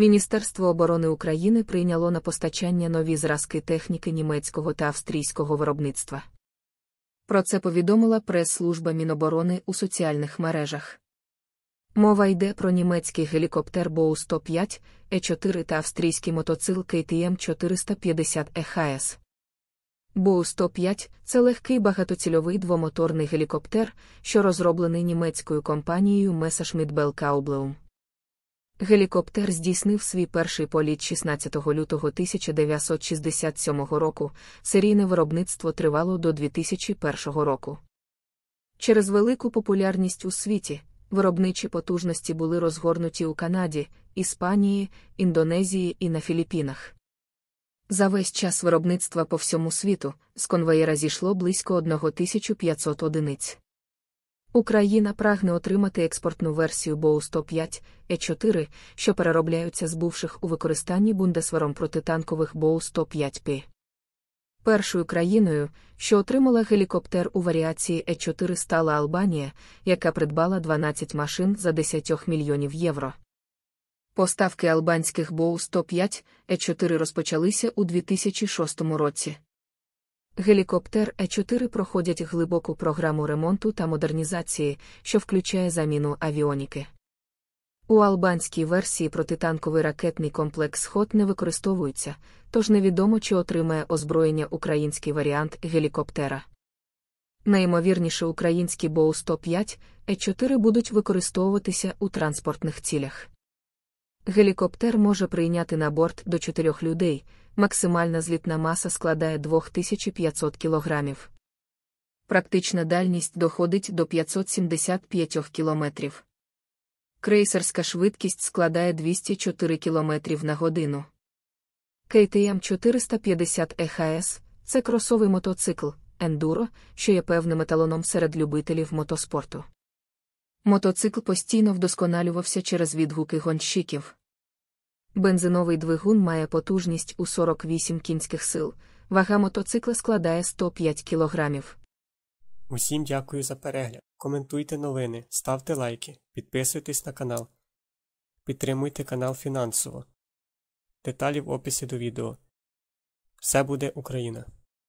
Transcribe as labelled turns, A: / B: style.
A: Міністерство оборони України прийняло на постачання нові зразки техніки німецького та австрійського виробництва. Про це повідомила прес-служба Міноборони у соціальних мережах. Мова йде про німецький гелікоптер Боу 105 Е4 та австрійський мотоцикл ктм 450 ехс Боу 105 це легкий багатоцільовий двомоторний гелікоптер, що розроблений німецькою компанією Messerschmitt Bell Kaubleum. Гелікоптер здійснив свій перший політ 16 лютого 1967 року. Серійне виробництво тривало до 2001 року. Через велику популярність у світі виробничі потужності були розгорнуті у Канаді, Іспанії, Індонезії і на Філіппінах. За весь час виробництва по всьому світу з конвеєра зійшло близько 1500 одиниць. Україна прагне отримати експортну версію Боу 105 е 4 що переробляються з бувших у використанні бундесвером протитанкових Боу 105 п Першою країною, що отримала гелікоптер у варіації е 4 стала Албанія, яка придбала 12 машин за 10 мільйонів євро. Поставки албанських Боу 105 е 4 розпочалися у 2006 році. Гелікоптер Е4 проходять глибоку програму ремонту та модернізації, що включає заміну авіоніки. У албанській версії протитанковий ракетний комплекс «Хот» не використовується, тож невідомо, чи отримає озброєння український варіант гелікоптера. Найімовірніше, українські Боу 105 Е4 будуть використовуватися у транспортних цілях. Гелікоптер може прийняти на борт до чотирьох людей, максимальна злітна маса складає 2500 кг. Практична дальність доходить до 575 км. Крейсерська швидкість складає 204 км на годину. KTM 450 EHS це кросовий мотоцикл ендуро, що є певним еталоном серед любителів мотоспорту. Мотоцикл постійно вдосконалювався через відгуки гонщиків. Бензиновий двигун має потужність у 48 кінських сил. Вага мотоцикла складає 105 кілограмів. Усім дякую за перегляд. Коментуйте новини, ставте лайки, підписуйтесь на канал. Підтримуйте канал фінансово. Деталі в описі до відео. Все буде Україна!